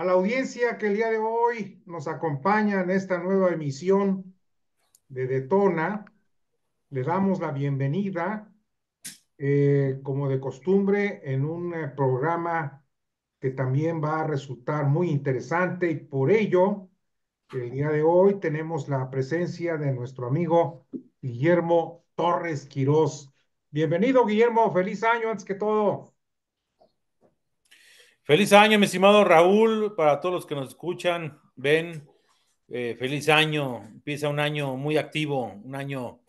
a la audiencia que el día de hoy nos acompaña en esta nueva emisión de Detona. Le damos la bienvenida, eh, como de costumbre, en un eh, programa que también va a resultar muy interesante y por ello, el día de hoy tenemos la presencia de nuestro amigo Guillermo Torres Quirós. Bienvenido, Guillermo. Feliz año, antes que todo. Feliz año, mi estimado Raúl, para todos los que nos escuchan, ven, eh, feliz año, empieza un año muy activo, un año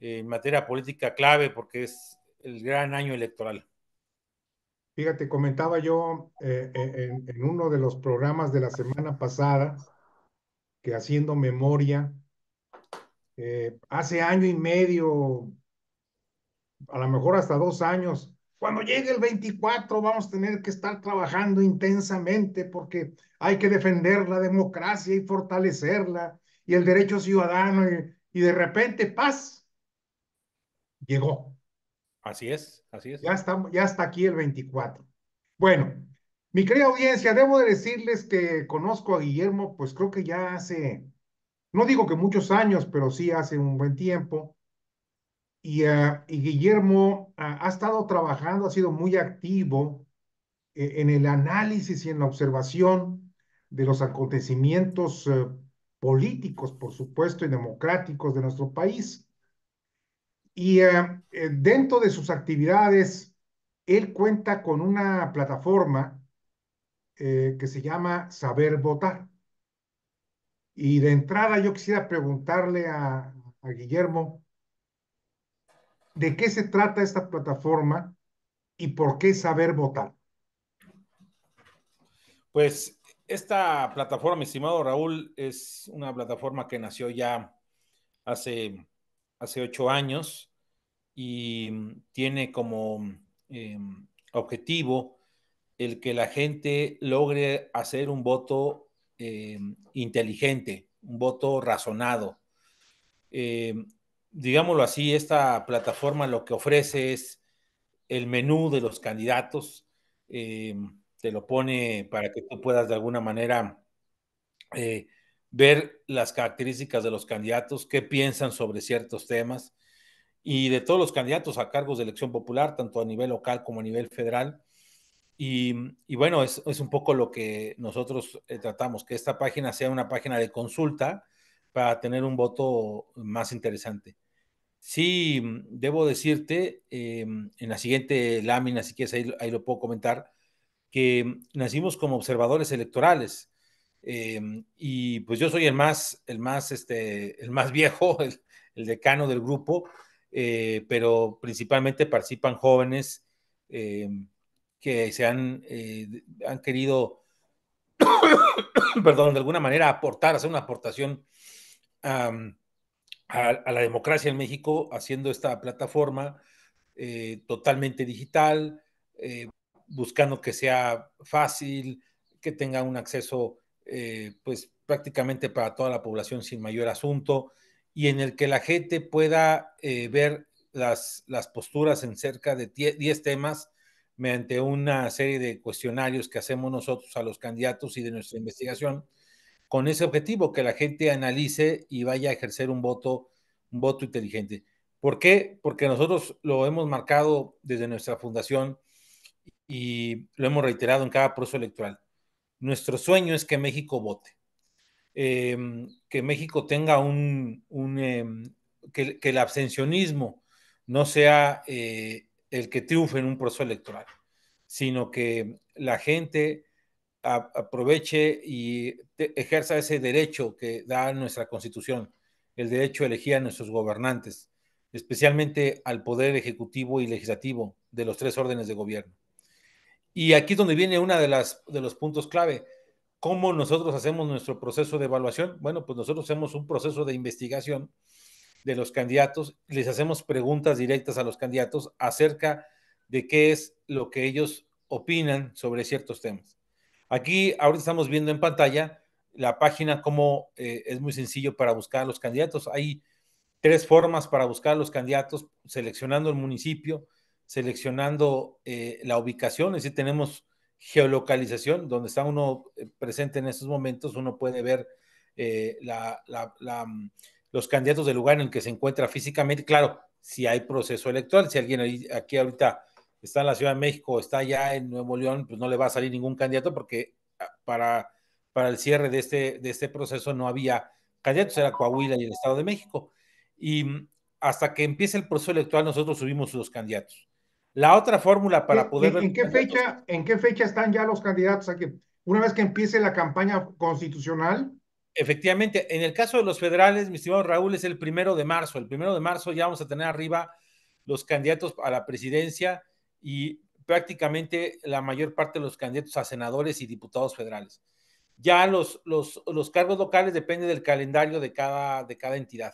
eh, en materia política clave porque es el gran año electoral. Fíjate, comentaba yo eh, en, en, uno de los programas de la semana pasada que haciendo memoria, hace año y medio, a lo mejor hasta dos años, cuando llegue el 24 vamos a tener que estar trabajando intensamente porque hay que defender la democracia y fortalecerla y el derecho ciudadano y, de repente paz. Llegó. Así es, así es. Ya está, ya está aquí el 24. Bueno, mi querida audiencia, debo decirles que conozco a Guillermo, pues creo que ya hace, no digo que muchos años, pero sí hace un buen tiempo. Ah, y, Guillermo ha estado trabajando, ha sido muy activo eh, en el análisis y en la observación de los acontecimientos eh, políticos, por supuesto, y democráticos de nuestro país. Y ah, eh, dentro de sus actividades, él cuenta con una plataforma que se llama Saber Votar. Y de entrada yo quisiera preguntarle a Guillermo, de qué se trata esta plataforma y por qué saber votar. Pues esta plataforma, estimado Raúl, es una plataforma que nació ya hace, hace ocho años y tiene como em, objetivo el que la gente logre hacer un voto em, inteligente, un voto razonado. Em, digámoslo así, esta plataforma lo que ofrece es el menú de los candidatos, eh, te lo pone para que tú puedas de alguna manera eh, ver las características de los candidatos, qué piensan sobre ciertos temas y de todos los candidatos a cargos de elección popular, tanto a nivel local como a nivel federal. Y, bueno, es, un poco lo que nosotros eh, tratamos, que esta página sea una página de consulta, para tener un voto más interesante. Sí, mm, debo decirte, eh, en la siguiente lámina, si quieres, ahí, lo puedo comentar, que mm, nacimos como observadores electorales. Eh, mm, y pues yo soy el más, el más, este, el más viejo, el, decano del grupo, eh, pero principalmente participan jóvenes que se han, han querido perdón, de alguna manera aportar, hacer una aportación a, la democracia en México haciendo esta plataforma eh, totalmente digital, eh, buscando que sea fácil, que tenga un acceso eh, pues prácticamente para toda la población sin mayor asunto y en el que la gente pueda ver las, las posturas en cerca de 10 temas mediante una serie de cuestionarios que hacemos nosotros a los candidatos y de nuestra investigación, con ese objetivo, que la gente analice y vaya a ejercer un voto, un voto inteligente. ¿Por qué? Porque nosotros lo hemos marcado desde nuestra fundación y lo hemos reiterado en cada proceso electoral. Nuestro sueño es que México vote, em, que México tenga un, em, que, el abstencionismo no sea eh, el que triunfe en un proceso electoral, sino que la gente aproveche y ejerza ese derecho que da nuestra constitución, el derecho a elegir a nuestros gobernantes, especialmente al poder ejecutivo y legislativo de los tres órdenes de gobierno. Y aquí es donde viene uno de, las, de los puntos clave. ¿Cómo nosotros hacemos nuestro proceso de evaluación? Bueno, pues nosotros hacemos un proceso de investigación de los candidatos, les hacemos preguntas directas a los candidatos acerca de qué es lo que ellos opinan sobre ciertos temas. Aquí ahorita estamos viendo en pantalla la página, cómo eh, es muy sencillo para buscar a los candidatos. Hay tres formas para buscar a los candidatos, seleccionando el municipio, seleccionando eh, la ubicación, es decir, tenemos geolocalización, donde está uno eh, presente en estos momentos, uno puede ver la los candidatos del lugar en el que se encuentra físicamente. Claro, si hay proceso electoral, si alguien aquí ahorita está en la Ciudad de México, está ya en Nuevo León, pues no le va a salir ningún candidato porque ah, para, para el cierre de este, de este proceso no había candidatos, era Coahuila y el Estado de México. Y hasta que empiece el proceso electoral nosotros subimos los candidatos. La otra fórmula para poder... ¿En, qué, fecha, ¿En qué fecha están ya los candidatos? a una vez que empiece la campaña constitucional, Efectivamente, en el caso de los federales, mi estimado Raúl, es el primero de marzo. El primero de marzo ya vamos a tener arriba los candidatos a la presidencia y prácticamente la mayor parte de los candidatos a senadores y diputados federales. Ya los, los, cargos locales dependen del calendario de cada, de cada entidad,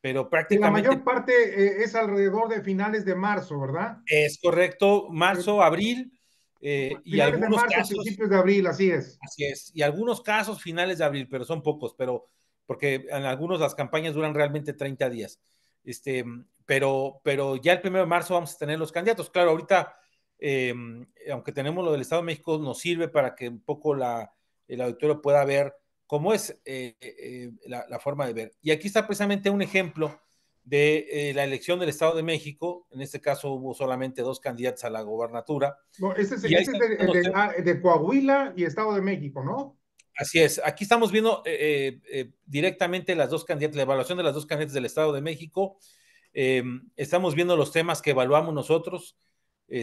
pero prácticamente... la mayor parte eh, es alrededor de finales de marzo, ¿verdad? Es correcto, marzo, abril, eh, y algunos casos, principios de abril, así es. Así es. Y algunos casos finales de abril, pero son pocos, pero porque en algunos las campañas duran realmente 30 días. Este, pero, pero ya el primero de marzo vamos a tener los candidatos. Claro, ahorita, em, aunque tenemos lo del Estado de México, nos sirve para que un poco la, el auditorio pueda ver cómo es eh, eh, la forma de ver. Y aquí está precisamente un ejemplo de eh, la elección del Estado de México. En este caso hubo solamente dos candidatos a la gobernatura. este es, el de, Coahuila y Estado de México, ¿no? Así es. Aquí estamos viendo eh, eh, directamente las dos candidatas, la evaluación de las dos candidatas del Estado de México. estamos viendo los temas que evaluamos nosotros: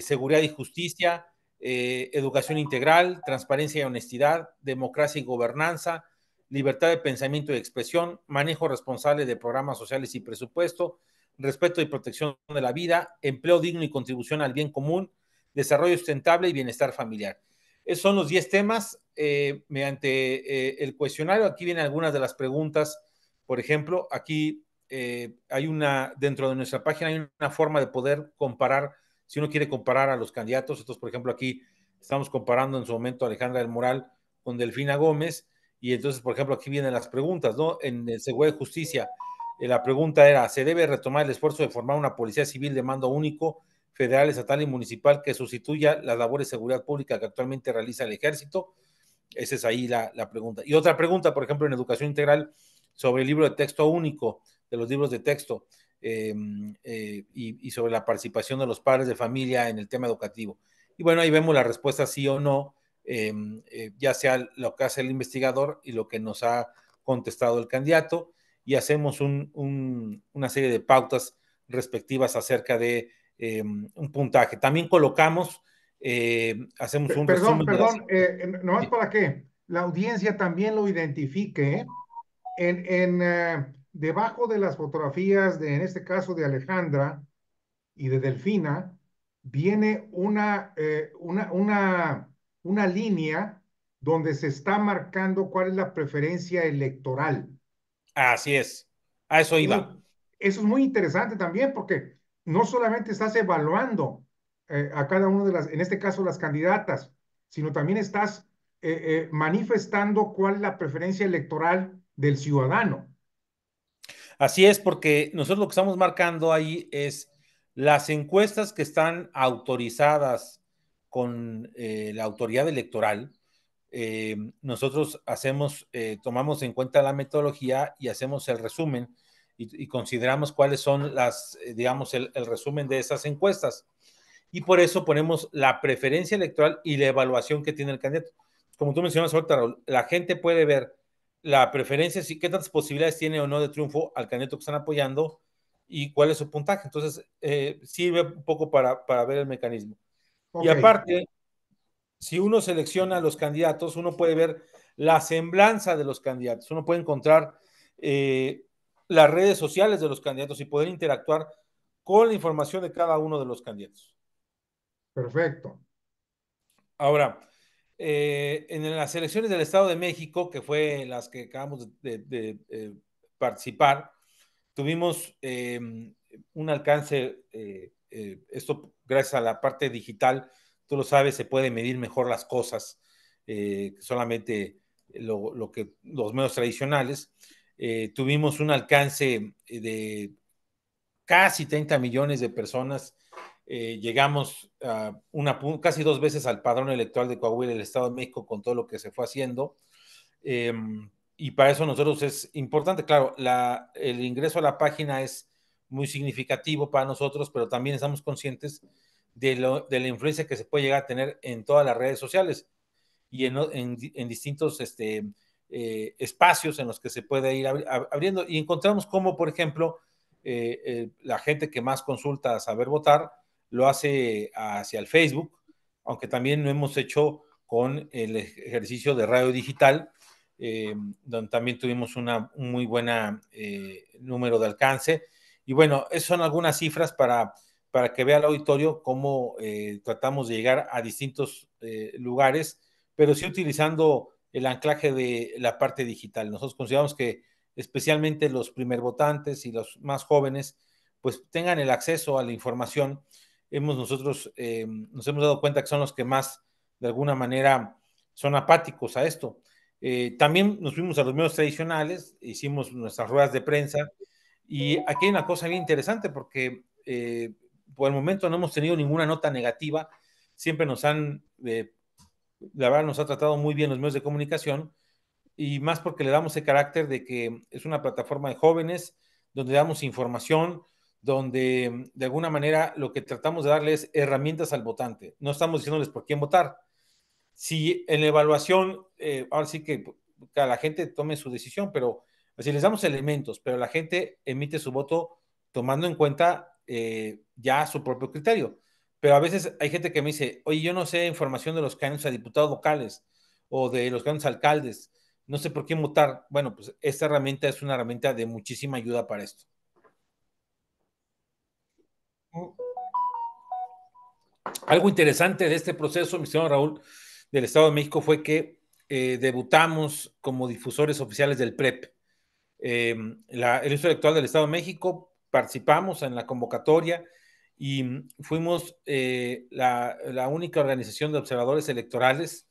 seguridad y justicia, educación integral, transparencia y honestidad, democracia y gobernanza, libertad de pensamiento y expresión, manejo responsable de programas sociales y presupuesto, respeto y protección de la vida, empleo digno y contribución al bien común, desarrollo sustentable y bienestar familiar. Esos son los 10 temas. Eh, mediante eh, el cuestionario, aquí vienen algunas de las preguntas. Por ejemplo, aquí eh, hay una, dentro de nuestra página hay una forma de poder comparar, si uno quiere comparar a los candidatos. Entonces, por ejemplo, aquí estamos comparando en su momento a Alejandra del Moral con Delfina Gómez y entonces, por ejemplo, aquí vienen las preguntas, ¿no? En el Seguro de Justicia, eh, la pregunta era, ¿se debe retomar el esfuerzo de formar una policía civil de mando único, federal, estatal y municipal que sustituya las labores de seguridad pública que actualmente realiza el ejército? Esa es ahí la, pregunta. Y otra pregunta, por ejemplo, en educación integral sobre el libro de texto único, de los libros de texto, eh, eh, y sobre la participación de los padres de familia en el tema educativo. Y bueno, ahí vemos la respuesta sí o no Em, eh, ya sea lo que hace el investigador y lo que nos ha contestado el candidato, y hacemos una serie de pautas respectivas acerca de em, un puntaje. También colocamos, eh, hacemos un... Perdón, perdón, eh, nomás para que la audiencia también lo identifique. En, debajo de las fotografías, de, en este caso de Alejandra y de Delfina, viene una, una una línea donde se está marcando cuál es la preferencia electoral. Así es, a eso iba. Eso es muy interesante también porque no solamente estás evaluando eh, a cada uno de las, en este caso las candidatas, sino también estás eh, eh, manifestando cuál es la preferencia electoral del ciudadano. Así es, porque nosotros lo que estamos marcando ahí es las encuestas que están autorizadas con eh, la autoridad electoral, eh, nosotros hacemos, eh, tomamos en cuenta la metodología y hacemos el resumen y, consideramos cuáles son las, digamos, el, resumen de esas encuestas. Y por eso ponemos la preferencia electoral y la evaluación que tiene el candidato. Como tú mencionas ahorita, la gente puede ver la preferencia, si, qué tantas posibilidades tiene o no de triunfo al candidato que están apoyando y cuál es su puntaje. Entonces, sirve un poco para, para ver el mecanismo. Y aparte, si uno selecciona a los candidatos, uno puede ver la semblanza de los candidatos, uno puede encontrar eh, las redes sociales de los candidatos y poder interactuar con la información de cada uno de los candidatos. Perfecto. Ahora, eh, en las elecciones del Estado de México, que fue las que acabamos de, eh, participar, tuvimos un alcance eh, esto gracias a la parte digital, tú lo sabes, se puede medir mejor las cosas, eh, solamente lo, que los medios tradicionales. Eh, tuvimos un alcance de casi 30 millones de personas. llegamos una, casi dos veces al padrón electoral de Coahuila, el Estado de México, con todo lo que se fue haciendo. Em, y para eso nosotros es importante, claro, el ingreso a la página es muy significativo para nosotros, pero también estamos conscientes de, la influencia que se puede llegar a tener en todas las redes sociales y en, distintos este, eh, espacios en los que se puede ir abriendo. Y encontramos cómo, por ejemplo, eh, eh, la gente que más consulta a saber votar lo hace hacia el Facebook, aunque también lo hemos hecho con el ejercicio de radio digital, donde también tuvimos un muy buen número de alcance y bueno, esas son algunas cifras para, para que vea el auditorio cómo eh, tratamos de llegar a distintos eh, lugares, pero sí utilizando el anclaje de la parte digital. Nosotros consideramos que especialmente los primer votantes y los más jóvenes, pues tengan el acceso a la información. Hemos nosotros, eh, nos hemos dado cuenta que son los que más, de alguna manera, son apáticos a esto. también nos fuimos a los medios tradicionales, hicimos nuestras ruedas de prensa y aquí hay una cosa bien interesante porque eh, por el momento no hemos tenido ninguna nota negativa. Siempre nos han, eh, la verdad, nos ha tratado muy bien los medios de comunicación y más porque le damos el carácter de que es una plataforma de jóvenes donde damos información, donde de alguna manera lo que tratamos de darles es herramientas al votante. No estamos diciéndoles por quién votar. Si en la evaluación, eh, ahora sí que, que la gente tome su decisión, pero Así les damos elementos, pero la gente emite su voto tomando en cuenta eh, ya su propio criterio. Pero a veces hay gente que me dice, oye, yo no sé información de los candidatos a diputados locales o de los a alcaldes, no sé por qué votar. Bueno, pues esta herramienta es una herramienta de muchísima ayuda para esto. Algo interesante de este proceso, mi señor Raúl, del Estado de México fue que eh, debutamos como difusores oficiales del PREP. Em, la, el uso electoral del Estado de México, participamos en la convocatoria y mm, fuimos eh, la, única organización de observadores electorales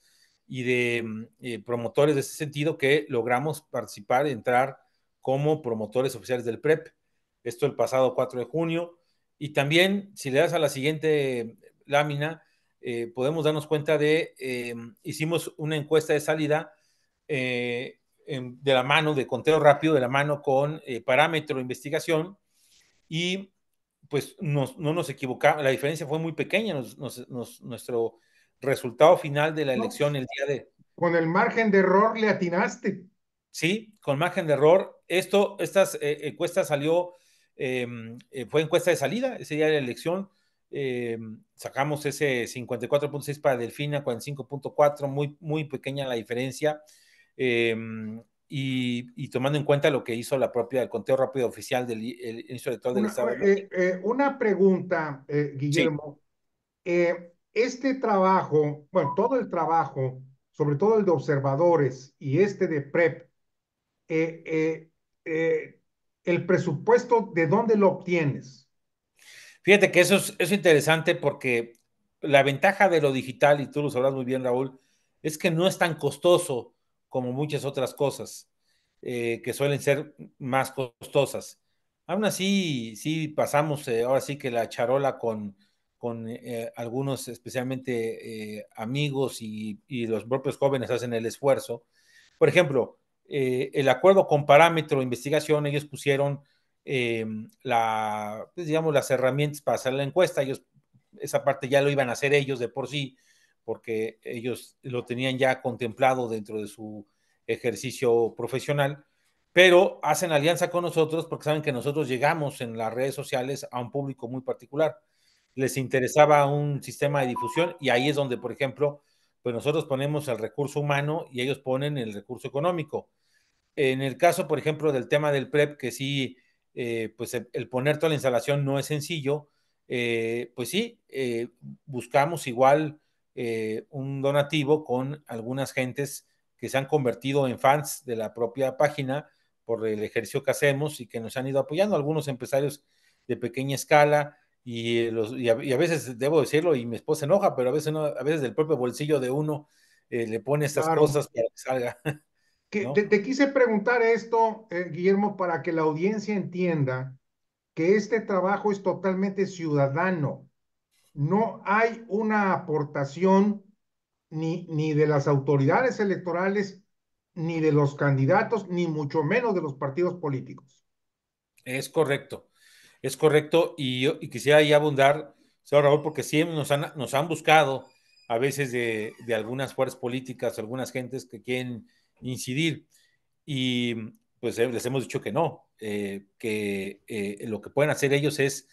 y de mm, eh, promotores de ese sentido que logramos participar, y entrar como promotores oficiales del PREP. E Esto el pasado 4 de junio. Y también, si le das a la siguiente lámina, eh, podemos darnos cuenta de, em, hicimos una encuesta de salida Em, de la mano, de conteo rápido, de la mano con eh, parámetro de investigación y pues no nos equivocamos, la diferencia fue muy pequeña, nuestro resultado final de la elección el día de... Con el margen de error le atinaste. Sí, con margen de error. Esto, estas eh, encuestas salió, em, eh, fue encuesta de salida, ese día de la elección. Em, sacamos ese 54.6 para Delfina, 45.4, muy, muy pequeña la diferencia. Em, y, tomando en cuenta lo que hizo la propia, el conteo rápido oficial del inicio electoral del una, Estado. Eh, eh, una pregunta, eh, Guillermo. este trabajo, bueno, todo el trabajo, sobre todo el de observadores y este de PREP, el presupuesto, ¿de dónde lo obtienes? Fíjate que eso es, es interesante porque la ventaja de lo digital, y tú lo sabrás muy bien, Raúl, es que no es tan costoso como muchas otras cosas eh, que suelen ser más costosas. Aún así, sí pasamos eh, ahora sí que la charola con, con eh, algunos, especialmente amigos y, los propios jóvenes hacen el esfuerzo. Por ejemplo, el acuerdo con parámetro investigación, ellos pusieron la, pues, digamos, las herramientas para hacer la encuesta, ellos, esa parte ya lo iban a hacer ellos de por sí, porque ellos lo tenían ya contemplado dentro de su ejercicio profesional, pero hacen alianza con nosotros porque saben que nosotros llegamos en las redes sociales a un público muy particular. Les interesaba un sistema de difusión y ahí es donde, por ejemplo, pues nosotros ponemos el recurso humano y ellos ponen el recurso económico. En el caso, por ejemplo, del tema del PREP, que sí, eh, pues el poner toda la instalación no es sencillo, eh, pues sí, eh, buscamos igual eh, un donativo con algunas gentes que se han convertido en fans de la propia página por el ejercicio que hacemos y que nos han ido apoyando, algunos empresarios de pequeña escala y, eh, los, a, veces, debo decirlo, y mi esposa enoja, pero a veces, no, a veces del propio bolsillo de uno eh, le pone estas cosas para que salga. te, quise preguntar esto, Guillermo, para que la audiencia entienda que este trabajo es totalmente ciudadano no hay una aportación ni, ni de las autoridades electorales, ni de los candidatos, ni mucho menos de los partidos políticos. Es correcto, es correcto. Y, quisiera ahí abundar, señor Raúl, porque sí nos han, buscado a veces de, algunas fuerzas políticas, algunas gentes que quieren incidir. Y pues eh, les hemos dicho que no, eh, que eh, lo que pueden hacer ellos es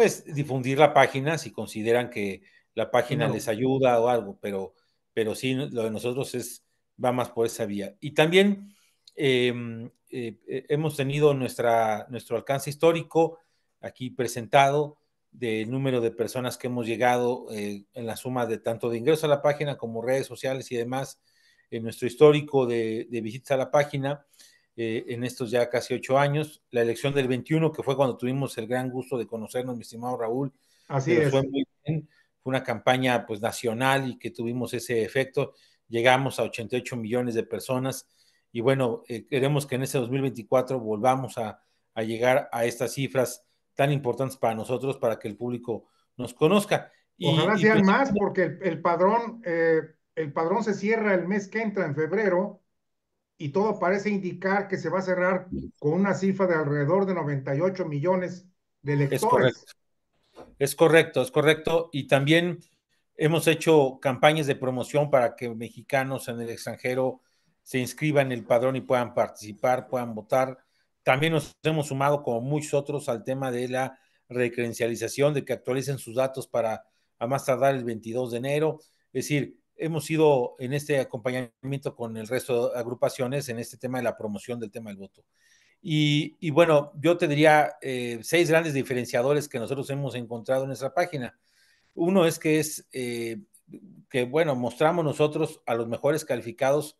pues difundir la página si consideran que la página les ayuda o algo, pero, pero sí, lo de nosotros es, va más por esa vía. Y también em, eh, eh, hemos tenido nuestra, nuestro alcance histórico aquí presentado del número de personas que hemos llegado eh, en la suma de tanto de ingreso a la página como redes sociales y demás, en nuestro histórico de, de visitas a la página. Eh, en estos ya casi ocho años, la elección del 21, que fue cuando tuvimos el gran gusto de conocernos, mi estimado Raúl. Así es. Fue, muy bien. fue una campaña pues nacional y que tuvimos ese efecto. Llegamos a 88 millones de personas y bueno, eh, queremos que en ese 2024 volvamos a, llegar a estas cifras tan importantes para nosotros, para que el público nos conozca. y, sean pues más, porque el, padrón, eh, el padrón se cierra el mes que entra en febrero y todo parece indicar que se va a cerrar con una cifra de alrededor de 98 millones de electores. Es correcto, es correcto, Y también hemos hecho campañas de promoción para que mexicanos en el extranjero se inscriban en el padrón y puedan participar, puedan votar. También nos hemos sumado, como muchos otros, al tema de la recredencialización, de que actualicen sus datos para más tardar el 22 de enero. Es decir, hemos ido en este acompañamiento con el resto de agrupaciones en este tema de la promoción del tema del voto. Y, bueno, yo te diría eh, seis grandes diferenciadores que nosotros hemos encontrado en nuestra página. Uno es que es eh, que, bueno, mostramos nosotros a los mejores calificados,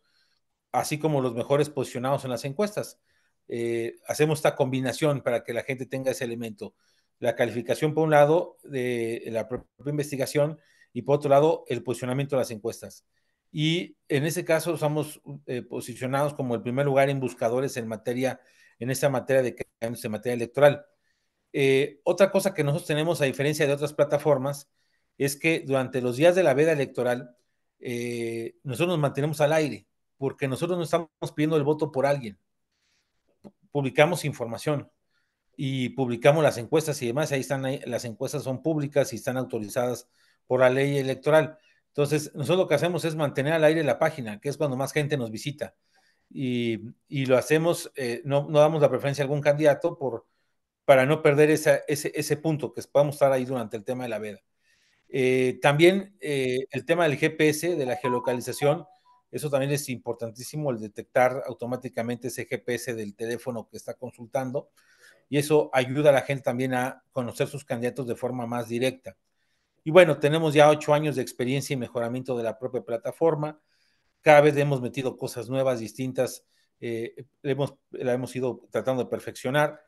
así como los mejores posicionados en las encuestas. Eh, hacemos esta combinación para que la gente tenga ese elemento. La calificación, por un lado, de la propia investigación, y por otro lado, el posicionamiento de las encuestas. Y en ese caso estamos eh, posicionados como el primer lugar en buscadores en materia, en esta materia de cambios en materia electoral. Eh, otra cosa que nosotros tenemos, a diferencia de otras plataformas, es que durante los días de la veda electoral, eh, nosotros nos mantenemos al aire, porque nosotros no estamos pidiendo el voto por alguien. Publicamos información y publicamos las encuestas y demás. Ahí están, las encuestas son públicas y están autorizadas por la ley electoral. Entonces, nosotros lo que hacemos es mantener al aire la página, que es cuando más gente nos visita. Y, lo hacemos, eh, no, no, damos la preferencia a algún candidato por, para no perder ese, punto, que podamos estar ahí durante el tema de la veda. Eh, también eh, el tema del GPS, de la geolocalización, eso también es importantísimo, el detectar automáticamente ese GPS del teléfono que está consultando, y eso ayuda a la gente también a conocer sus candidatos de forma más directa. Y bueno, tenemos ya ocho años de experiencia y mejoramiento de la propia plataforma. Cada vez hemos metido cosas nuevas, distintas, eh, hemos, la hemos ido tratando de perfeccionar.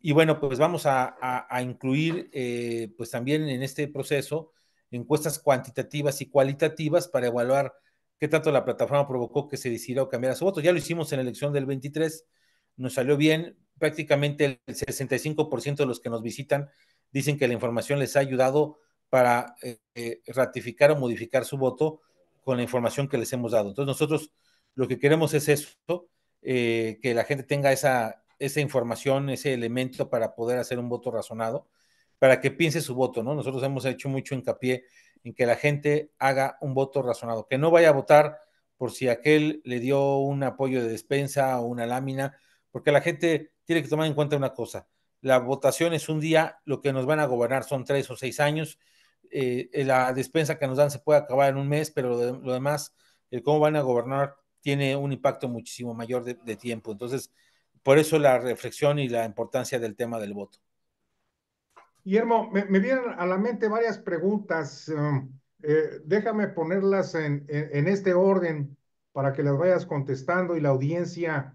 Y bueno, pues vamos a, incluir eh, pues también en este proceso encuestas cuantitativas y cualitativas para evaluar qué tanto la plataforma provocó que se decidiera o cambiara su voto. Ya lo hicimos en la elección del 23, nos salió bien, prácticamente el 65% de los que nos visitan dicen que la información les ha ayudado para eh, eh, ratificar o modificar su voto con la información que les hemos dado. Entonces nosotros lo que queremos es eso, eh, que la gente tenga esa, esa información, ese elemento para poder hacer un voto razonado, para que piense su voto, ¿no? Nosotros hemos hecho mucho hincapié en que la gente haga un voto razonado, que no vaya a votar por si aquel le dio un apoyo de despensa o una lámina, porque la gente tiene que tomar en cuenta una cosa, la votación es un día, lo que nos van a gobernar son tres o seis años, eh, eh, la despensa que nos dan se puede acabar en un mes, pero lo, demás, el cómo van a gobernar tiene un impacto muchísimo mayor de, tiempo. Entonces, por eso la reflexión y la importancia del tema del voto. Guillermo, me, me, vienen a la mente varias preguntas. Um, eh, déjame ponerlas en, este orden para que las vayas contestando y la audiencia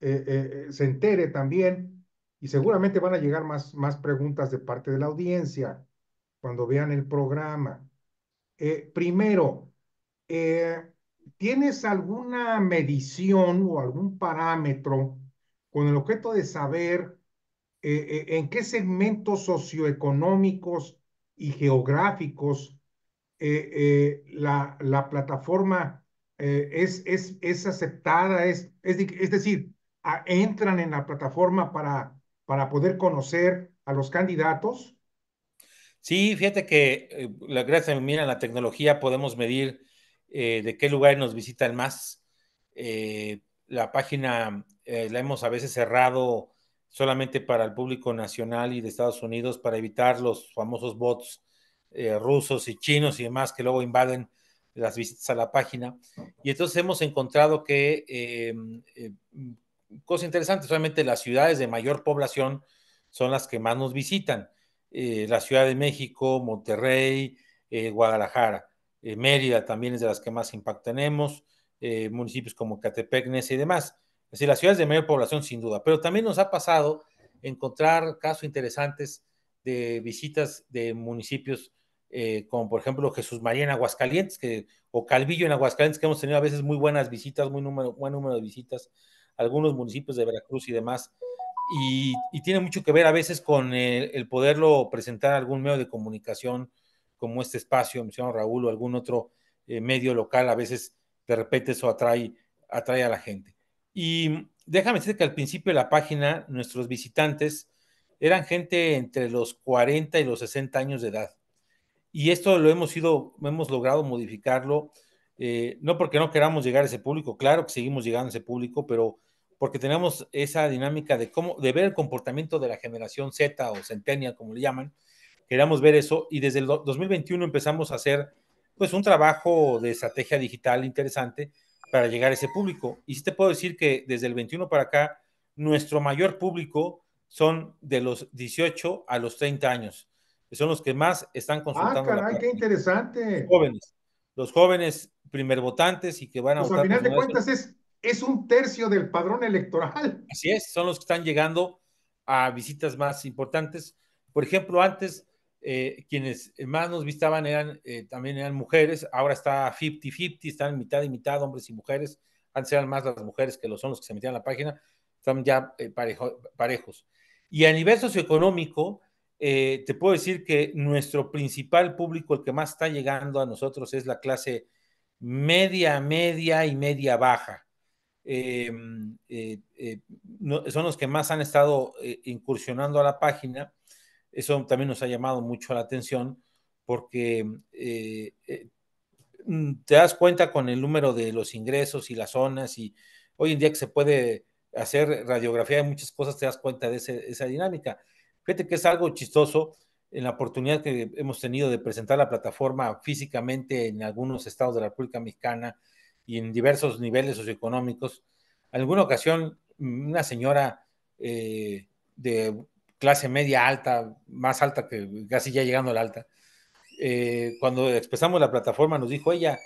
se entere también. Y seguramente van a llegar más, más preguntas de parte de la audiencia cuando vean el programa. Eh, primero, eh, ¿tienes alguna medición o algún parámetro con el objeto de saber eh, en qué segmentos socioeconómicos y geográficos la, plataforma es, es, es, aceptada? Es, es, decir, entran en la plataforma para, para poder conocer a los candidatos? Sí, fíjate que eh, gracias a mira, la tecnología podemos medir eh, de qué lugares nos visitan más. Eh, la página la hemos a veces cerrado solamente para el público nacional y de Estados Unidos para evitar los famosos bots rusos y chinos y demás que luego invaden las visitas a la página. Y entonces hemos encontrado que cosa interesante, solamente las ciudades de mayor población son las que más nos visitan eh, la Ciudad de México, Monterrey, eh, Guadalajara. Eh, Mérida también es de las que más impacto tenemos, municipios como Catepec, y demás. Es decir, las ciudades de mayor población sin duda, pero también nos ha pasado encontrar casos interesantes de visitas de municipios como por ejemplo Jesús María en Aguascalientes que, o Calvillo en Aguascalientes, que hemos tenido a veces muy buenas visitas, muy buen número de visitas, algunos municipios de Veracruz y demás y, tiene mucho que ver a veces con el, poderlo presentar a algún medio de comunicación como este espacio, mi Raúl, o algún otro eh, medio local, a veces de repente eso atrae, atrae a la gente. Y mm, déjame decir que al principio de la página, nuestros visitantes eran gente entre los 40 y los 60 años de edad. Y esto lo hemos ido, hemos logrado modificarlo, eh, no porque no queramos llegar a ese público, claro que seguimos llegando a ese público, pero porque tenemos esa dinámica de cómo, de ver el comportamiento de la generación Z o Centennial, como le llaman. Queríamos ver eso y desde el 2021 empezamos a hacer pues un trabajo de estrategia digital interesante para llegar a ese público. Y sí te puedo decir que desde el 21 para acá, nuestro mayor público son de los 18 a los 30 años, son los que más están ah, consultando. Ah, caray, qué interesante. jóvenes, los jóvenes primer votantes y que van a pues votar. Al final de cuentas es es un tercio del padrón electoral. Así es, son los que están llegando a visitas más importantes. Por ejemplo, antes eh, quienes más nos visitaban eran eh, también eran mujeres, ahora está 50-50, están mitad y mitad hombres y mujeres, antes eran más las mujeres que los son los que se metían a la página, están ya eh, parejos. Y a nivel socioeconómico, te puedo decir que nuestro principal público, el que más está llegando a nosotros, es la clase media, media y media baja. Em, eh, eh, son los que más han estado eh, incursionando a la página. Eso también nos ha llamado mucho la atención porque mm, te das cuenta con el número de los ingresos y las zonas y hoy en día que se puede hacer radiografía de muchas cosas, te das cuenta de esa dinámica. Fíjate que es algo chistoso en la oportunidad que hemos tenido de presentar la plataforma físicamente en algunos estados de la República Mexicana, y en diversos niveles socioeconómicos. Alguna ocasión, una señora eh, de clase media alta, más alta que casi ya llegando a la alta, eh, cuando expresamos la plataforma nos dijo ella,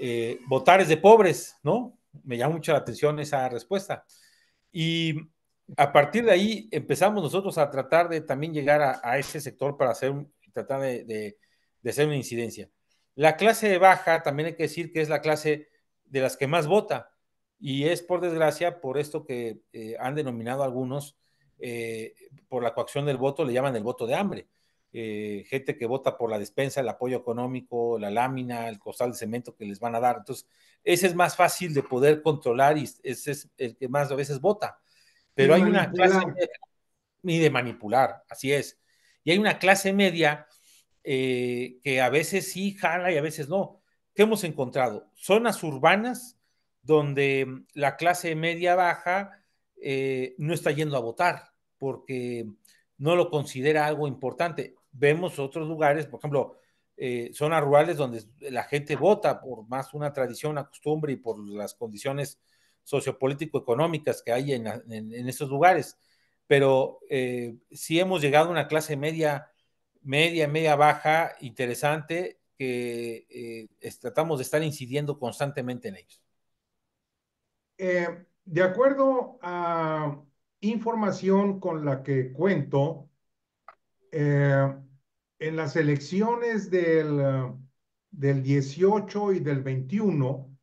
eh, votar es de pobres, ¿no? Me llama mucho la atención esa respuesta. Y a partir de ahí empezamos nosotros a tratar de también llegar a, ese sector para hacer, tratar de, de, de hacer una incidencia. La clase baja, también hay que decir que es la clase de las que más vota. Y es por desgracia por esto que eh, han denominado algunos, eh, por la coacción del voto, le llaman el voto de hambre. Eh, gente que vota por la despensa, el apoyo económico, la lámina, el costal de cemento que les van a dar. Entonces, ese es más fácil de poder controlar y ese es el que más a veces vota. Pero hay una clase media, ni de manipular, así es. Y hay una clase media que a veces sí jala y a veces no. ¿qué hemos encontrado? Zonas urbanas donde mm, la clase media baja eh, no está yendo a votar porque no lo considera algo importante. Vemos otros lugares, por ejemplo, eh, zonas rurales donde la gente vota por más una tradición, una costumbre y por las condiciones sociopolítico-económicas que hay en, esos lugares. Pero eh, sí hemos llegado a una clase media, media, media baja interesante que eh, tratamos de estar incidiendo constantemente en ellos. Eh, de acuerdo a información con la que cuento, eh, en las elecciones del, del 18 y del 21,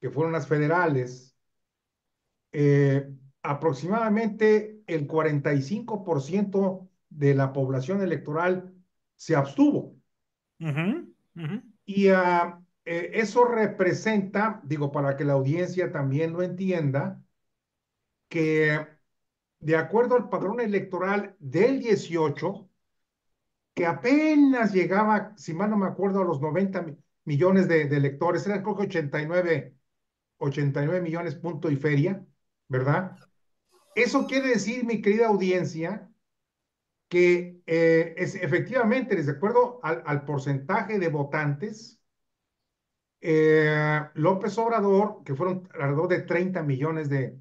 que fueron las federales, aproximadamente el 45% de la población electoral se abstuvo. Y ah, eh, eso representa, digo, para que la audiencia también lo entienda, que de acuerdo al padrón electoral del 18, que apenas llegaba, si mal no me acuerdo, a los 90 millones de, electores, era creo que 89, 89 millones punto y feria, ¿verdad? Eso quiere decir, mi querida audiencia, que eh, es, efectivamente, de acuerdo al, porcentaje de votantes, eh, López Obrador, que fueron alrededor de 30 millones de,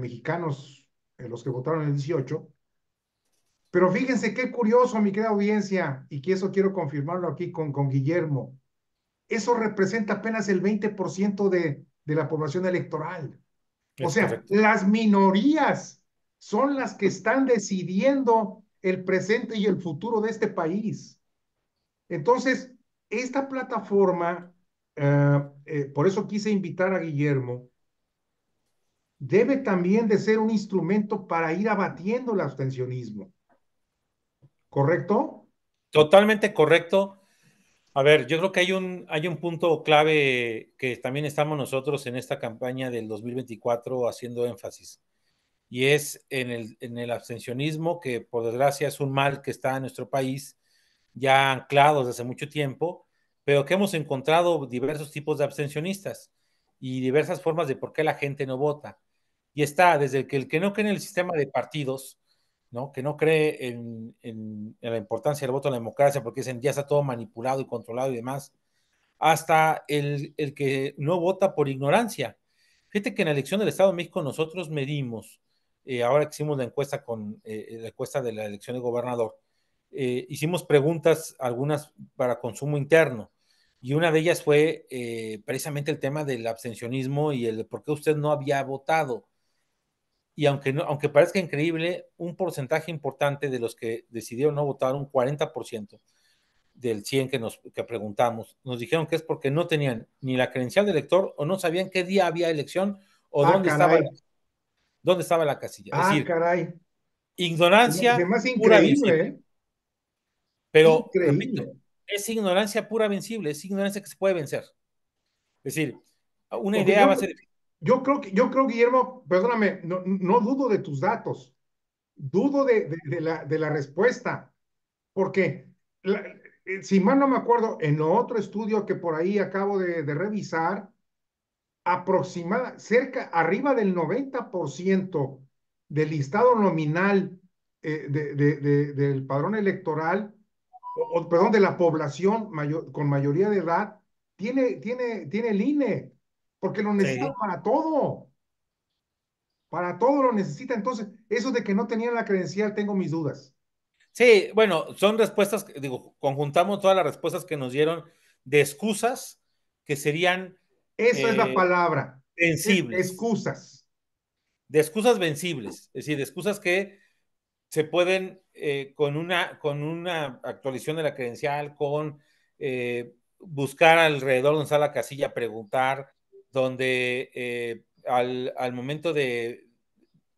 mexicanos eh, los que votaron en el 18, pero fíjense qué curioso, mi querida audiencia, y que eso quiero confirmarlo aquí con, con Guillermo, eso representa apenas el 20% de, de la población electoral. O sea, las minorías son las que están decidiendo el presente y el futuro de este país. Entonces, esta plataforma, eh, eh, por eso quise invitar a Guillermo, debe también de ser un instrumento para ir abatiendo el abstencionismo. ¿Correcto? Totalmente correcto. A ver, yo creo que hay un, hay un punto clave que también estamos nosotros en esta campaña del 2024 haciendo énfasis y es en el, abstencionismo, que por desgracia es un mal que está en nuestro país, ya anclado desde hace mucho tiempo, pero que hemos encontrado diversos tipos de abstencionistas y diversas formas de por qué la gente no vota. Y está desde el que no cree en el sistema de partidos, ¿no? que no cree en, la importancia del voto en la democracia, porque dicen ya está todo manipulado y controlado y demás, hasta el, el que no vota por ignorancia. Fíjate que en la elección del Estado de México nosotros medimos eh, ahora que hicimos la encuesta con eh, eh, la encuesta de la elección de gobernador, hicimos preguntas, algunas para consumo interno, y una de ellas fue precisamente el tema del abstencionismo y el por qué usted no había votado. Y aunque, aunque parezca increíble, un porcentaje importante de los que decidieron no votar, un 40% del 100 que nos preguntamos, nos dijeron que es porque no tenían ni la credencial de elector o no sabían qué día había elección o ah, dónde estaba estaba dónde estaba la casilla. Ah, caray. Ignorancia. pura. vencible. ¿eh? Pero, es ignorancia pura vencible, es ignorancia que se puede vencer. Es decir, una idea va a ser. Yo creo, que, yo creo, Guillermo, perdóname, no, dudo de tus datos, dudo de, la, respuesta. Porque, eh, si mal no me acuerdo, en otro estudio que por ahí acabo de revisar, aproximada, cerca, arriba del 90% del listado nominal eh, del padrón electoral, o, perdón, de la población mayor, con mayoría de edad, tiene, tiene, tiene el INE, porque lo necesita para todo. Para todo lo necesita. Entonces, eso de que no tenían la credencial, tengo mis dudas. Sí, bueno, son respuestas, digo, conjuntamos todas las respuestas que nos dieron de excusas que serían esa es la eh, palabra. Vencibles. Excusas. De excusas vencibles, es decir, de excusas que se pueden eh, con, una, con una actualización de la credencial, con eh, buscar alrededor donde está la casilla, preguntar, donde al, al, momento de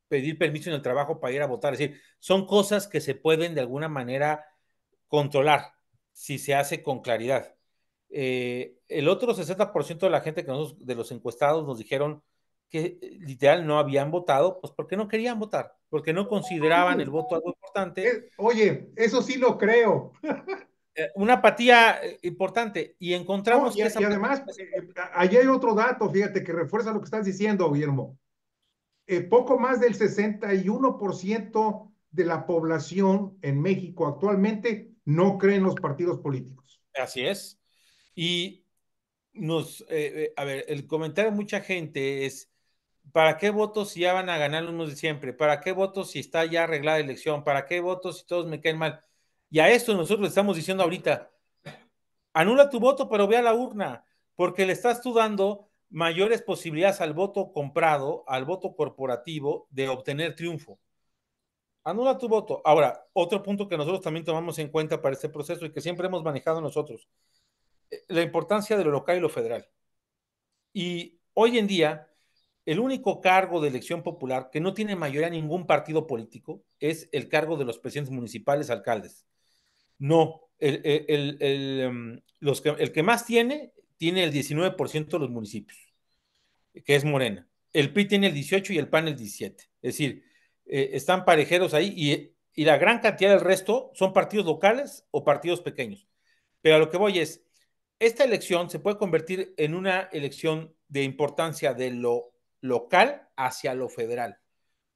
pedir permiso en el trabajo para ir a votar, es decir, son cosas que se pueden de alguna manera controlar si se hace con claridad. Eh, el otro 60% de la gente que de los encuestados nos dijeron que eh, literal no habían votado, pues porque no querían votar, porque no consideraban el voto algo importante. Oye, eso sí lo creo. Eh, una apatía importante y encontramos... que además, allí ahí hay otro dato, fíjate, que refuerza lo que estás diciendo, Guillermo. poco más del 61% de la población en México actualmente no cree en los partidos políticos. Así es. Y nos, eh, eh, a ver, el comentario de mucha gente es, ¿para qué votos si ya van a ganar los de siempre? ¿Para qué votos si está ya arreglada la elección? ¿Para qué votos si todos me caen mal? Y a esto nosotros le estamos diciendo ahorita, anula tu voto, pero ve a la urna, porque le estás tú dando mayores posibilidades al voto comprado, al voto corporativo, de obtener triunfo. Anula tu voto. Ahora, otro punto que nosotros también tomamos en cuenta para este proceso y que siempre hemos manejado nosotros la importancia de lo local y lo federal. Y hoy en día, el único cargo de elección popular que no tiene mayoría ningún partido político es el cargo de los presidentes municipales, alcaldes. No, el, em, los que, el que más tiene, tiene el 19% de los municipios, que es Morena. El PRI tiene el 18 y el PAN el 17. Es decir, eh, están parejeros ahí y, y la gran cantidad del resto son partidos locales o partidos pequeños. Pero a lo que voy es, esta elección se puede convertir en una elección de importancia de lo local hacia lo federal,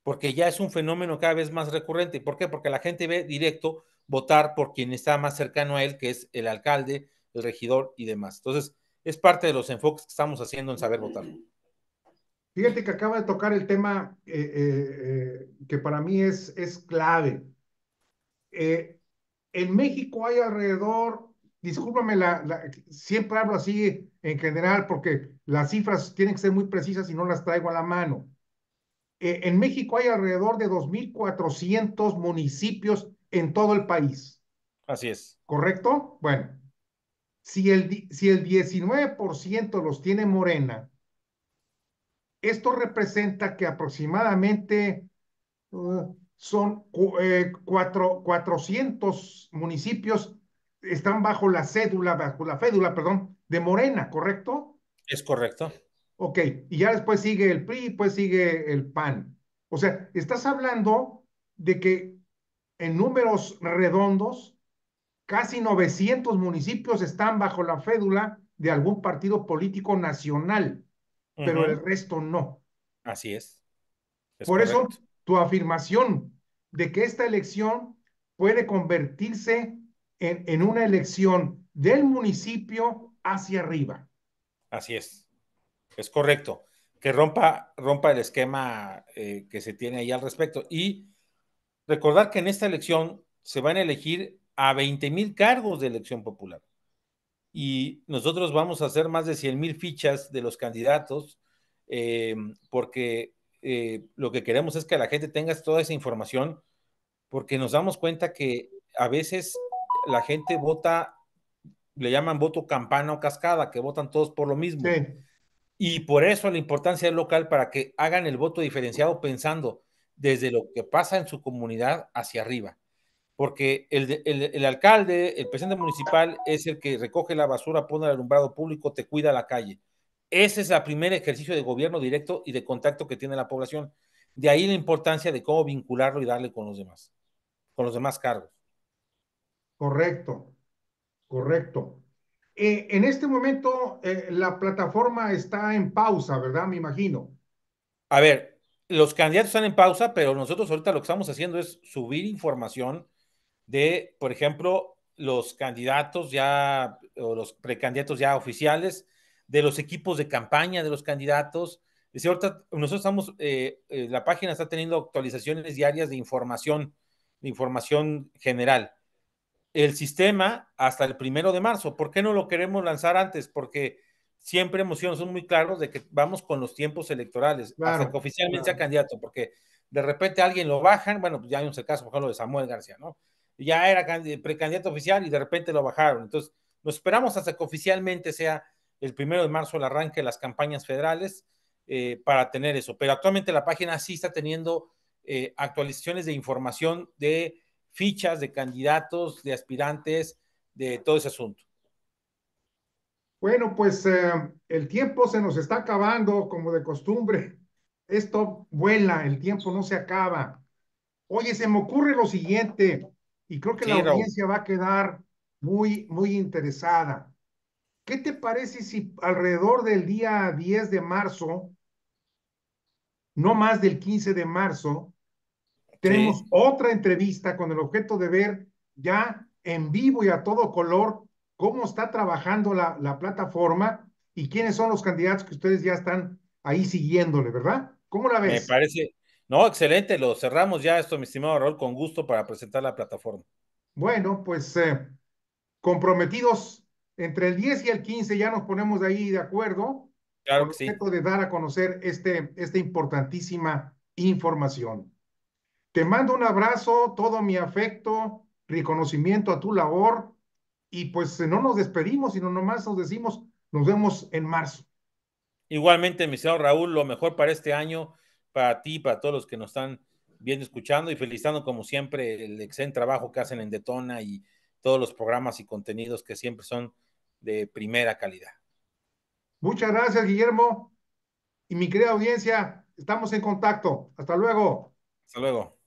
porque ya es un fenómeno cada vez más recurrente. ¿Por qué? Porque la gente ve directo votar por quien está más cercano a él, que es el alcalde, el regidor y demás. Entonces, es parte de los enfoques que estamos haciendo en saber votar. Fíjate que acaba de tocar el tema eh, eh, eh, que para mí es, es clave. en México hay alrededor discúlpame, la, siempre hablo así en general porque las cifras tienen que ser muy precisas y no las traigo a la mano. E, en México hay alrededor de 2.400 municipios en todo el país. Así es. ¿Correcto? Bueno, si el, si el 19% los tiene Morena, esto representa que aproximadamente uh, son 400 eh, municipios están bajo la cédula, bajo la fédula, perdón, de Morena, ¿correcto? Es correcto. Ok, y ya después sigue el PRI, pues sigue el PAN. O sea, estás hablando de que en números redondos, casi 900 municipios están bajo la fédula de algún partido político nacional, pero el resto no. Así es. Por eso, tu afirmación de que esta elección puede convertirse en, una elección del municipio hacia arriba. Así es, es correcto. Que rompa, rompa el esquema eh, que se tiene ahí al respecto. Y recordar que en esta elección se van a elegir a 20 mil cargos de elección popular. Y nosotros vamos a hacer más de 100 mil fichas de los candidatos, eh, porque eh, lo que queremos es que la gente tenga toda esa información, porque nos damos cuenta que a veces la gente vota, le llaman voto campana o cascada, que votan todos por lo mismo. Y por eso la importancia del local para que hagan el voto diferenciado pensando desde lo que pasa en su comunidad hacia arriba. Porque el, el alcalde, el presidente municipal es el que recoge la basura, pone el alumbrado público, te cuida la calle. Ese es el primer ejercicio de gobierno directo y de contacto que tiene la población. De ahí la importancia de cómo vincularlo y darle con los demás, con los demás cargos. Correcto, correcto. Eh, en este momento eh, la plataforma está en pausa, ¿verdad? Me imagino. A ver, los candidatos están en pausa, pero nosotros ahorita lo que estamos haciendo es subir información de, por ejemplo, los candidatos ya, o los precandidatos ya oficiales, de los equipos de campaña de los candidatos. Es ahorita nosotros estamos, eh, la página está teniendo actualizaciones diarias de información, de información general el sistema hasta el primero de marzo. ¿Por qué no lo queremos lanzar antes? Porque siempre hemos sido muy claros de que vamos con los tiempos electorales, hasta que oficialmente sea candidato, porque de repente alguien lo bajan, bueno, pues ya hay un caso, por ejemplo, de Samuel García, ¿no? Ya era precandidato oficial y de repente lo bajaron. Entonces, nos esperamos hasta que oficialmente sea el primero de marzo el arranque de las campañas federales eh, para tener eso. Pero actualmente la página sí está teniendo eh, actualizaciones de información de fichas de candidatos, de aspirantes, de todo ese asunto? Bueno, pues eh, el tiempo se nos está acabando como de costumbre. Esto vuela, el tiempo no se acaba. Oye, se me ocurre lo siguiente, y creo que la audiencia va a quedar muy, muy interesada. ¿Qué te parece si alrededor del día 10 de marzo, no más del 15 de marzo, tenemos otra entrevista con el objeto de ver ya en vivo y a todo color cómo está trabajando la, plataforma y quiénes son los candidatos que ustedes ya están ahí siguiéndole, ¿verdad? ¿Cómo la ves? Me parece, no, excelente, lo cerramos ya esto, mi estimado Raúl, con gusto para presentar la plataforma. Bueno, pues eh, comprometidos entre el 10 y el 15 ya nos ponemos ahí de acuerdo. Claro que sí. de dar a conocer este, esta importantísima información. Te mando un abrazo, todo mi afecto, reconocimiento a tu labor y pues no nos despedimos, sino nomás nos decimos, nos vemos en marzo. Igualmente, mi señor Raúl, lo mejor para este año, para ti, para todos los que nos están viendo, escuchando y felicitando como siempre el excelente trabajo que hacen en Detona y todos los programas y contenidos que siempre son de primera calidad. Muchas gracias, Guillermo. Y mi querida audiencia, estamos en contacto. Hasta luego. Hasta luego.